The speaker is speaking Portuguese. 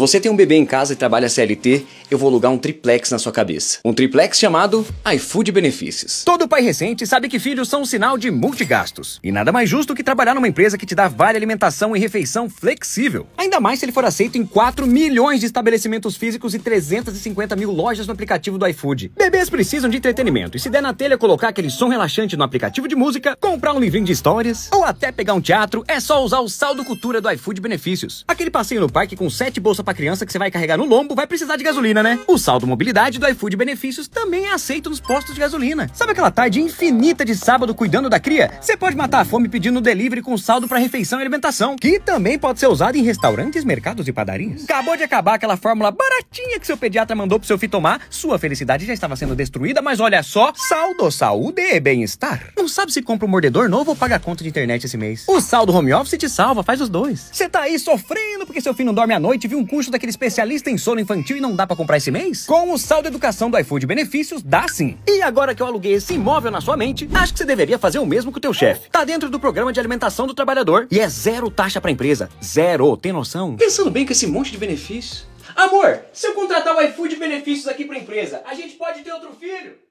você tem um bebê em casa e trabalha CLT, eu vou alugar um triplex na sua cabeça. Um triplex chamado iFood Benefícios. Todo pai recente sabe que filhos são um sinal de multigastos. E nada mais justo que trabalhar numa empresa que te dá vale alimentação e refeição flexível. Ainda mais se ele for aceito em 4 milhões de estabelecimentos físicos e 350 mil lojas no aplicativo do iFood. Bebês precisam de entretenimento e se der na telha colocar aquele som relaxante no aplicativo de música, comprar um livrinho de histórias ou até pegar um teatro, é só usar o saldo cultura do iFood Benefícios. Aquele passeio no parque com 7 bolsas pra criança que você vai carregar no lombo vai precisar de gasolina, né? O saldo mobilidade do iFood Benefícios também é aceito nos postos de gasolina. Sabe aquela tarde infinita de sábado cuidando da cria? Você pode matar a fome pedindo delivery com saldo para refeição e alimentação, que também pode ser usado em restaurantes, mercados e padarias. Acabou de acabar aquela fórmula baratinha que seu pediatra mandou pro seu filho tomar, sua felicidade já estava sendo destruída, mas olha só, saldo, saúde e bem-estar. Não sabe se compra um mordedor novo ou paga a conta de internet esse mês. O saldo home office te salva, faz os dois. Você tá aí sofrendo porque seu filho não dorme à noite, viu um curso luxo daquele especialista em sono infantil e não dá para comprar esse mês? Com o saldo educação do iFood Benefícios, dá sim. E agora que eu aluguei esse imóvel na sua mente, acho que você deveria fazer o mesmo com o teu chefe. Tá dentro do programa de alimentação do trabalhador e é zero taxa pra empresa. Zero, tem noção? Pensando bem com esse monte de benefícios. Amor, se eu contratar o iFood Benefícios aqui pra empresa, a gente pode ter outro filho?